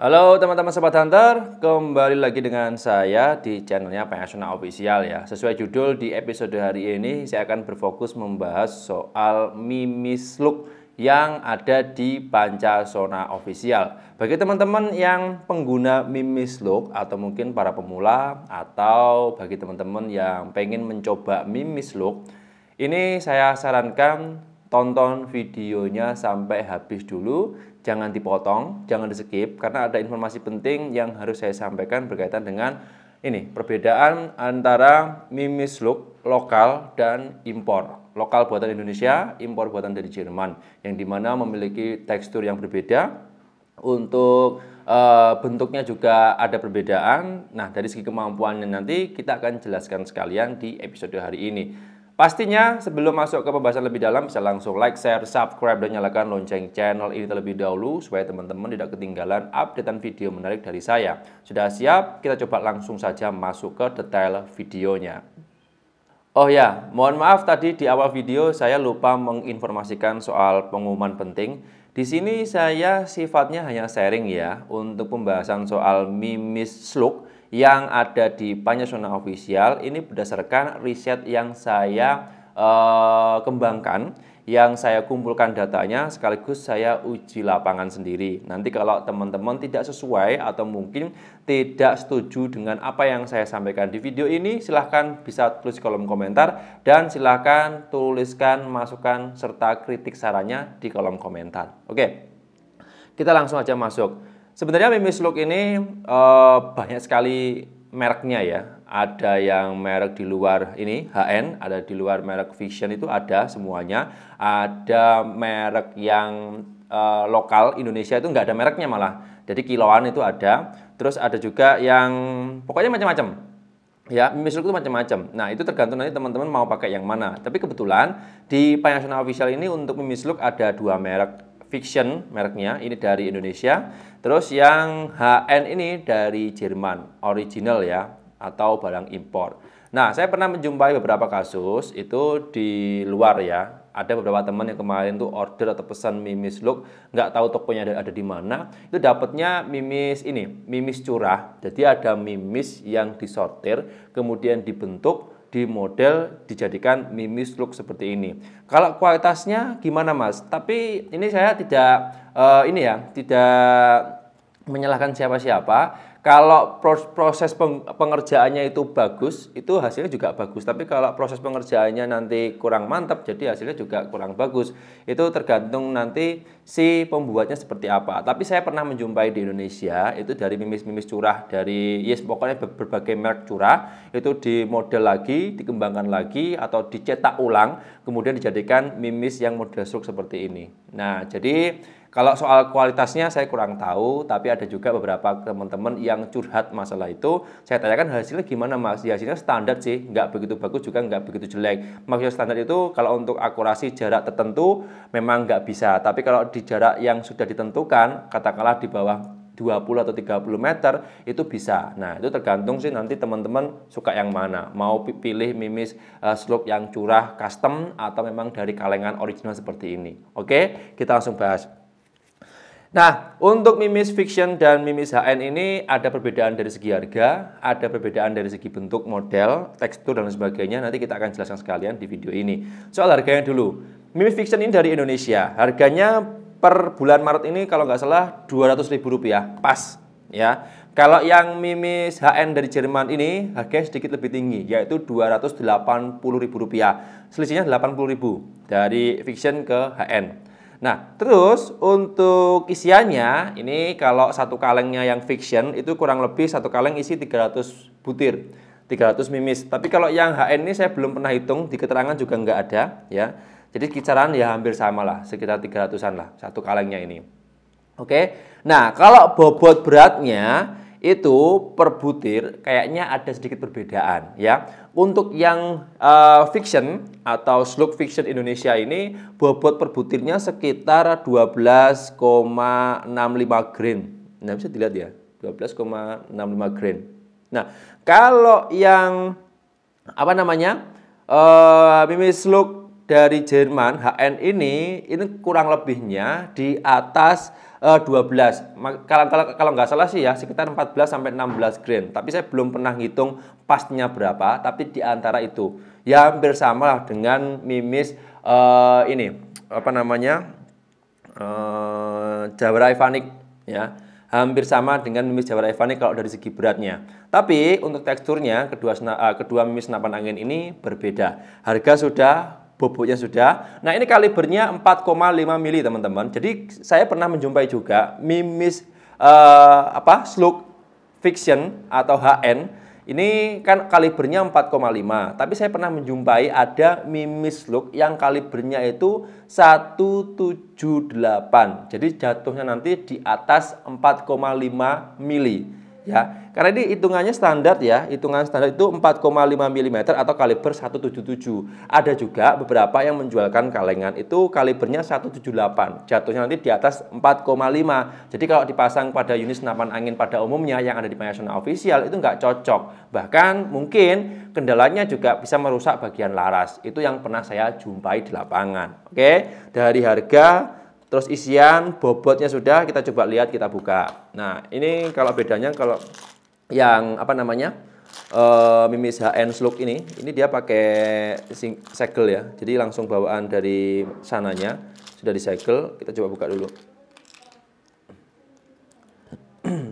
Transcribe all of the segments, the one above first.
Halo teman-teman Sobat Hunter, kembali lagi dengan saya di channelnya Pengasuna Official ya. Sesuai judul di episode hari ini, saya akan berfokus membahas soal mimis look yang ada di Pancasona Official. Bagi teman-teman yang pengguna mimis look atau mungkin para pemula atau bagi teman-teman yang pengen mencoba mimis look, ini saya sarankan tonton videonya sampai habis dulu, jangan dipotong, jangan di skip karena ada informasi penting yang harus saya sampaikan berkaitan dengan ini perbedaan antara mimis look lokal dan impor. Lokal buatan Indonesia, impor buatan dari Jerman yang dimana memiliki tekstur yang berbeda untuk e, bentuknya juga ada perbedaan. Nah, dari segi kemampuannya nanti kita akan jelaskan sekalian di episode hari ini. Pastinya sebelum masuk ke pembahasan lebih dalam bisa langsung like, share, subscribe, dan nyalakan lonceng channel ini terlebih dahulu supaya teman-teman tidak ketinggalan updatean video menarik dari saya. Sudah siap? Kita coba langsung saja masuk ke detail videonya. Oh ya, mohon maaf tadi di awal video saya lupa menginformasikan soal pengumuman penting. Di sini saya sifatnya hanya sharing ya untuk pembahasan soal mimis slug yang ada di Panyasona Official ini berdasarkan riset yang saya uh, kembangkan yang saya kumpulkan datanya sekaligus saya uji lapangan sendiri. Nanti kalau teman-teman tidak sesuai atau mungkin tidak setuju dengan apa yang saya sampaikan di video ini, silahkan bisa tulis kolom komentar dan silahkan tuliskan masukan serta kritik sarannya di kolom komentar. Oke, kita langsung aja masuk. Sebenarnya mimis look ini uh, banyak sekali mereknya ya. Ada yang merek di luar ini HN, ada di luar merek Vision itu ada semuanya. Ada merek yang uh, lokal Indonesia itu nggak ada mereknya malah. Jadi kiloan itu ada. Terus ada juga yang pokoknya macam-macam ya mimis look itu macam-macam. Nah itu tergantung nanti teman-teman mau pakai yang mana. Tapi kebetulan di Panasonic Official ini untuk mimis look ada dua merek Fiction mereknya, ini dari Indonesia. Terus yang HN ini dari Jerman, original ya, atau barang impor. Nah, saya pernah menjumpai beberapa kasus itu di luar ya, ada beberapa teman yang kemarin tuh order atau pesan mimis look nggak tahu tokonya ada, ada di mana itu dapatnya mimis ini mimis curah jadi ada mimis yang disortir kemudian dibentuk di model dijadikan mimis look seperti ini. Kalau kualitasnya gimana Mas? Tapi ini saya tidak uh, ini ya, tidak menyalahkan siapa-siapa. Kalau proses pengerjaannya itu bagus, itu hasilnya juga bagus. Tapi kalau proses pengerjaannya nanti kurang mantap, jadi hasilnya juga kurang bagus. Itu tergantung nanti si pembuatnya seperti apa. Tapi saya pernah menjumpai di Indonesia, itu dari mimis-mimis curah, dari yes pokoknya berbagai merek curah, itu dimodel lagi, dikembangkan lagi, atau dicetak ulang, kemudian dijadikan mimis yang model struk seperti ini. Nah, jadi kalau soal kualitasnya saya kurang tahu, tapi ada juga beberapa teman-teman yang curhat masalah itu. Saya tanyakan hasilnya gimana mas? Ya, hasilnya standar sih, nggak begitu bagus juga nggak begitu jelek. Maksudnya standar itu kalau untuk akurasi jarak tertentu memang nggak bisa. Tapi kalau di jarak yang sudah ditentukan, katakanlah di bawah 20 atau 30 meter itu bisa. Nah, itu tergantung sih nanti teman-teman suka yang mana. Mau pilih mimis uh, slope yang curah custom atau memang dari kalengan original seperti ini. Oke, kita langsung bahas. Nah, untuk mimis fiction dan mimis HN ini ada perbedaan dari segi harga, ada perbedaan dari segi bentuk, model, tekstur, dan sebagainya. Nanti kita akan jelaskan sekalian di video ini. Soal harganya dulu. Mimis fiction ini dari Indonesia. Harganya per bulan Maret ini kalau nggak salah Rp200.000. Pas. ya. Kalau yang mimis HN dari Jerman ini harganya sedikit lebih tinggi, yaitu Rp280.000. Selisihnya Rp80.000 dari fiction ke HN. Nah, terus untuk isiannya, ini kalau satu kalengnya yang fiction itu kurang lebih satu kaleng isi 300 butir, 300 mimis. Tapi kalau yang HN ini saya belum pernah hitung, di keterangan juga nggak ada ya. Jadi kisaran ya hampir sama lah, sekitar 300-an lah satu kalengnya ini. Oke. Nah, kalau bobot beratnya itu per butir kayaknya ada sedikit perbedaan ya. Untuk yang uh, fiction atau slug fiction Indonesia ini bobot per butirnya sekitar 12,65 grain. Nah, bisa dilihat ya, 12,65 grain. Nah, kalau yang apa namanya? Uh, e, mimis slug dari Jerman HN ini ini kurang lebihnya di atas uh, eh, 12. Kalau kalau kalau nggak salah sih ya sekitar 14 sampai 16 grain. Tapi saya belum pernah ngitung pastinya berapa, tapi di antara itu ya hampir sama dengan mimis uh, ini apa namanya? Uh, Jawara Ivanik ya. Hampir sama dengan mimis Jawara Ivanik kalau dari segi beratnya. Tapi untuk teksturnya kedua uh, kedua mimis senapan angin ini berbeda. Harga sudah boboknya sudah. Nah, ini kalibernya 4,5 mili, teman-teman. Jadi saya pernah menjumpai juga mimis uh, apa? slug fiction atau HN. Ini kan kalibernya 4,5, tapi saya pernah menjumpai ada mimis slug yang kalibernya itu 178. Jadi jatuhnya nanti di atas 4,5 mili ya. Karena ini hitungannya standar ya, hitungan standar itu 4,5 mm atau kaliber 177. Ada juga beberapa yang menjualkan kalengan itu kalibernya 178. Jatuhnya nanti di atas 4,5. Jadi kalau dipasang pada unit senapan angin pada umumnya yang ada di Nasional official itu nggak cocok. Bahkan mungkin kendalanya juga bisa merusak bagian laras. Itu yang pernah saya jumpai di lapangan. Oke, dari harga Terus isian bobotnya sudah kita coba lihat kita buka. Nah, ini kalau bedanya kalau yang apa namanya? e, mimis HN Slug ini, ini dia pakai segel ya. Jadi langsung bawaan dari sananya sudah disegel. Kita coba buka dulu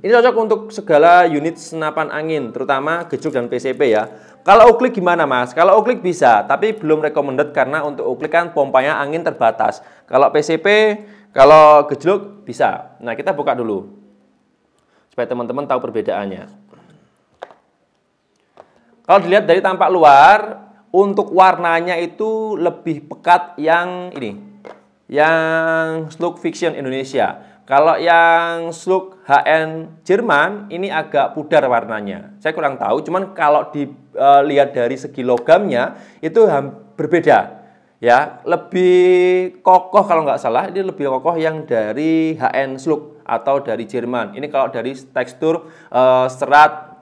ini cocok untuk segala unit senapan angin, terutama gejuk dan PCP ya. Kalau uklik gimana mas? Kalau uklik bisa, tapi belum recommended karena untuk uklik kan pompanya angin terbatas. Kalau PCP, kalau gejuk bisa. Nah kita buka dulu, supaya teman-teman tahu perbedaannya. Kalau dilihat dari tampak luar, untuk warnanya itu lebih pekat yang ini, yang Slug Fiction Indonesia. Kalau yang slug HN Jerman ini agak pudar warnanya. Saya kurang tahu, cuman kalau dilihat e, dari segi logamnya itu berbeda. Ya, lebih kokoh kalau nggak salah, ini lebih kokoh yang dari HN slug atau dari Jerman. Ini kalau dari tekstur eh, serat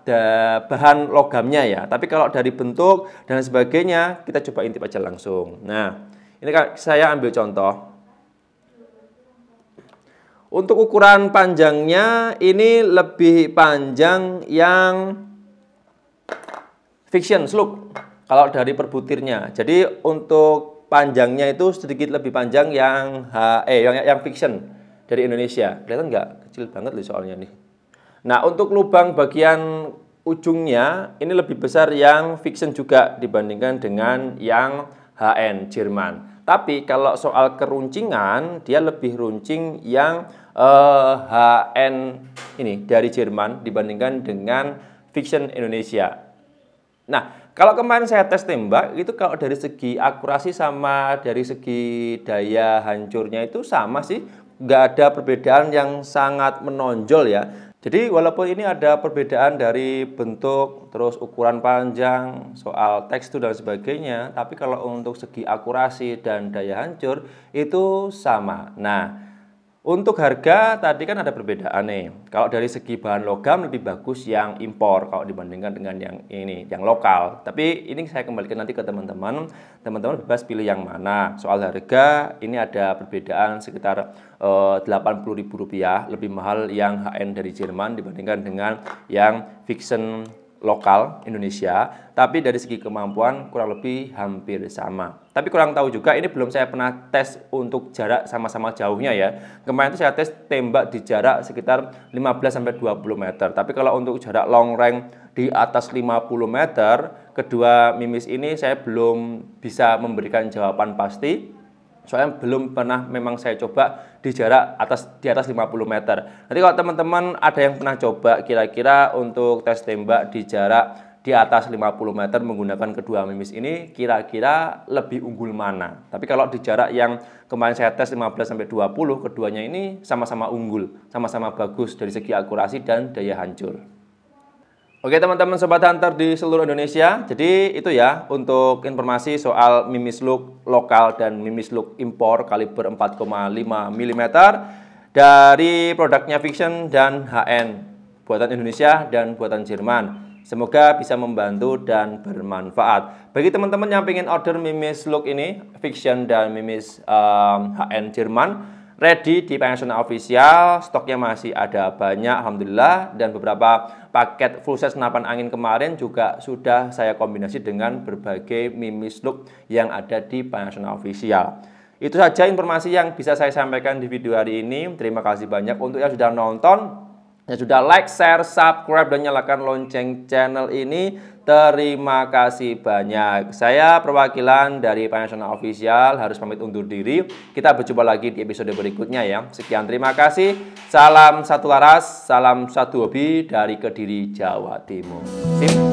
bahan logamnya ya. Tapi kalau dari bentuk dan sebagainya, kita coba intip aja langsung. Nah, ini kan saya ambil contoh. Untuk ukuran panjangnya ini lebih panjang yang fiction slope kalau dari perbutirnya. Jadi untuk panjangnya itu sedikit lebih panjang yang eh yang yang fiction dari Indonesia. Kelihatan nggak? Kecil banget loh soalnya nih. Nah, untuk lubang bagian ujungnya ini lebih besar yang fiction juga dibandingkan dengan yang HN Jerman. Tapi kalau soal keruncingan dia lebih runcing yang uh, e HN ini dari Jerman dibandingkan dengan fiction Indonesia. Nah, kalau kemarin saya tes tembak itu kalau dari segi akurasi sama dari segi daya hancurnya itu sama sih, nggak ada perbedaan yang sangat menonjol ya. Jadi walaupun ini ada perbedaan dari bentuk, terus ukuran panjang, soal tekstur dan sebagainya, tapi kalau untuk segi akurasi dan daya hancur itu sama. Nah, untuk harga tadi kan ada perbedaan nih. Kalau dari segi bahan logam lebih bagus yang impor kalau dibandingkan dengan yang ini, yang lokal. Tapi ini saya kembalikan nanti ke teman-teman. Teman-teman bebas pilih yang mana. Soal harga ini ada perbedaan sekitar eh, Rp80.000 lebih mahal yang HN dari Jerman dibandingkan dengan yang fiction lokal Indonesia, tapi dari segi kemampuan kurang lebih hampir sama. Tapi kurang tahu juga, ini belum saya pernah tes untuk jarak sama-sama jauhnya ya. Kemarin itu saya tes tembak di jarak sekitar 15-20 meter. Tapi kalau untuk jarak long range di atas 50 meter, kedua mimis ini saya belum bisa memberikan jawaban pasti Soalnya belum pernah memang saya coba di jarak atas di atas 50 meter. Nanti kalau teman-teman ada yang pernah coba kira-kira untuk tes tembak di jarak di atas 50 meter menggunakan kedua mimis ini kira-kira lebih unggul mana. Tapi kalau di jarak yang kemarin saya tes 15 sampai 20 keduanya ini sama-sama unggul, sama-sama bagus dari segi akurasi dan daya hancur. Oke teman-teman sobat hunter di seluruh Indonesia. Jadi itu ya untuk informasi soal mimis look lokal dan mimis look impor kaliber 4,5 mm dari produknya Fiction dan HN buatan Indonesia dan buatan Jerman. Semoga bisa membantu dan bermanfaat. Bagi teman-teman yang ingin order mimis look ini, Fiction dan mimis um, ehm, HN Jerman, ready di Panasonic Official, stoknya masih ada banyak alhamdulillah dan beberapa paket full set senapan angin kemarin juga sudah saya kombinasi dengan berbagai mimis look yang ada di Panasonic Official. Itu saja informasi yang bisa saya sampaikan di video hari ini. Terima kasih banyak untuk yang sudah nonton. Ya sudah like, share, subscribe dan nyalakan lonceng channel ini. Terima kasih banyak. Saya perwakilan dari Panasonic Official harus pamit undur diri. Kita berjumpa lagi di episode berikutnya ya. Sekian terima kasih. Salam satu laras, salam satu hobi dari Kediri Jawa Timur. Sip.